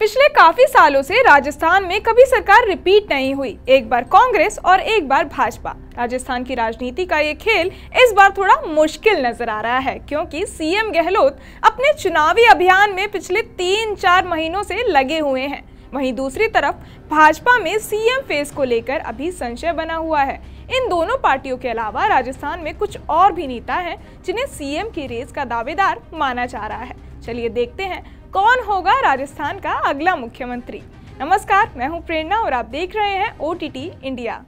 पिछले काफी सालों से राजस्थान में कभी सरकार रिपीट नहीं हुई एक बार कांग्रेस और एक बार भाजपा राजस्थान की राजनीति का ये खेल इस बार थोड़ा मुश्किल नजर आ रहा है क्योंकि सीएम गहलोत अपने चुनावी अभियान में पिछले तीन चार महीनों से लगे हुए हैं वहीं दूसरी तरफ भाजपा में सीएम फेस को लेकर अभी संशय बना हुआ है इन दोनों पार्टियों के अलावा राजस्थान में कुछ और भी नेता है जिन्हें सीएम की रेस का दावेदार माना जा रहा है चलिए देखते हैं कौन होगा राजस्थान का अगला मुख्यमंत्री नमस्कार मैं हूं प्रेरणा और आप देख रहे हैं ओ इंडिया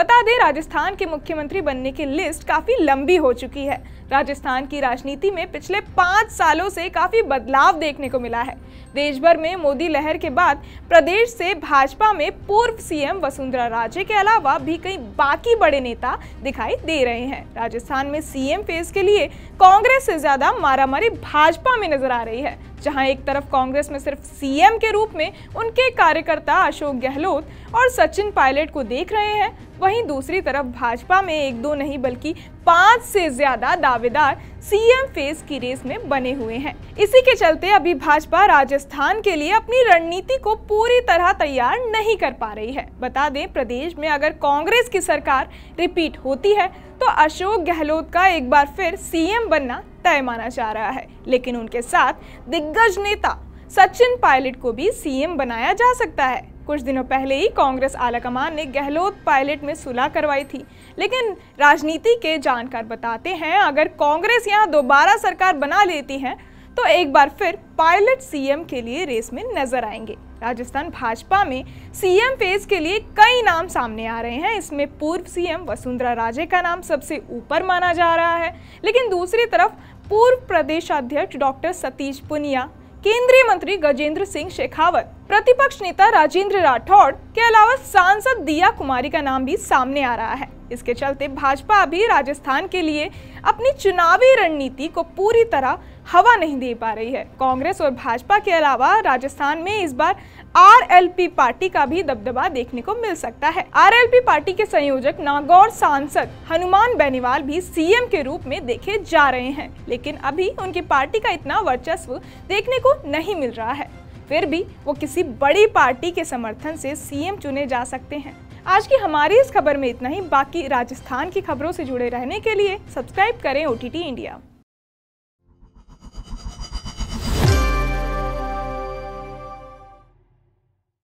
बता दें राजस्थान के मुख्यमंत्री बनने की लिस्ट काफ़ी लंबी हो चुकी है राजस्थान की राजनीति में पिछले पांच सालों से काफ़ी बदलाव देखने को मिला है देश भर में मोदी लहर के बाद प्रदेश से भाजपा में पूर्व सीएम वसुंधरा राजे के अलावा भी कई बाकी बड़े नेता दिखाई दे रहे हैं राजस्थान में सीएम फेस के लिए कांग्रेस से ज़्यादा मारामारी भाजपा में नजर आ रही है जहां एक तरफ कांग्रेस में सिर्फ सीएम के रूप में उनके कार्यकर्ता अशोक गहलोत और सचिन पायलट को देख रहे हैं वहीं दूसरी तरफ भाजपा में एक दो नहीं बल्कि पांच से ज्यादा दावेदार सीएम फेस की रेस में बने हुए हैं इसी के चलते अभी भाजपा राजस्थान के लिए अपनी रणनीति को पूरी तरह तैयार नहीं कर पा रही है बता दें प्रदेश में अगर कांग्रेस की सरकार रिपीट होती है तो अशोक गहलोत का एक बार फिर सीएम बनना तय माना जा रहा है लेकिन उनके साथ दिग्गज नेता सचिन पायलट को भी सीएम बनाया जा सकता है कुछ दिनों पहले ही कांग्रेस आलाकमान ने गहलोत पायलट में सुलह करवाई थी लेकिन राजनीति के जानकार बताते हैं अगर कांग्रेस यहाँ दोबारा सरकार बना लेती है तो एक बार फिर पायलट सीएम के लिए रेस में नजर आएंगे राजस्थान भाजपा में सीएम फेज के लिए कई नाम सामने आ रहे हैं इसमें पूर्व सीएम वसुंधरा राजे का नाम सबसे ऊपर माना जा रहा है लेकिन दूसरी तरफ पूर्व प्रदेश अध्यक्ष डॉक्टर सतीश पुनिया केंद्रीय मंत्री गजेंद्र सिंह शेखावत प्रतिपक्ष नेता राजेंद्र राठौड़ के अलावा सांसद दिया कुमारी का नाम भी सामने आ रहा है इसके चलते भाजपा अभी राजस्थान के लिए अपनी चुनावी रणनीति को पूरी तरह हवा नहीं दे पा रही है कांग्रेस और भाजपा के अलावा राजस्थान में इस बार आरएलपी पार्टी का भी दबदबा देखने को मिल सकता है आरएलपी पार्टी के संयोजक नागौर सांसद हनुमान बेनीवाल भी सीएम के रूप में देखे जा रहे हैं लेकिन अभी उनकी पार्टी का इतना वर्चस्व देखने को नहीं मिल रहा है फिर भी वो किसी बड़ी पार्टी के समर्थन से सीएम चुने जा सकते हैं आज की हमारी इस खबर में इतना ही बाकी राजस्थान की खबरों से जुड़े रहने के लिए सब्सक्राइब करें ओ इंडिया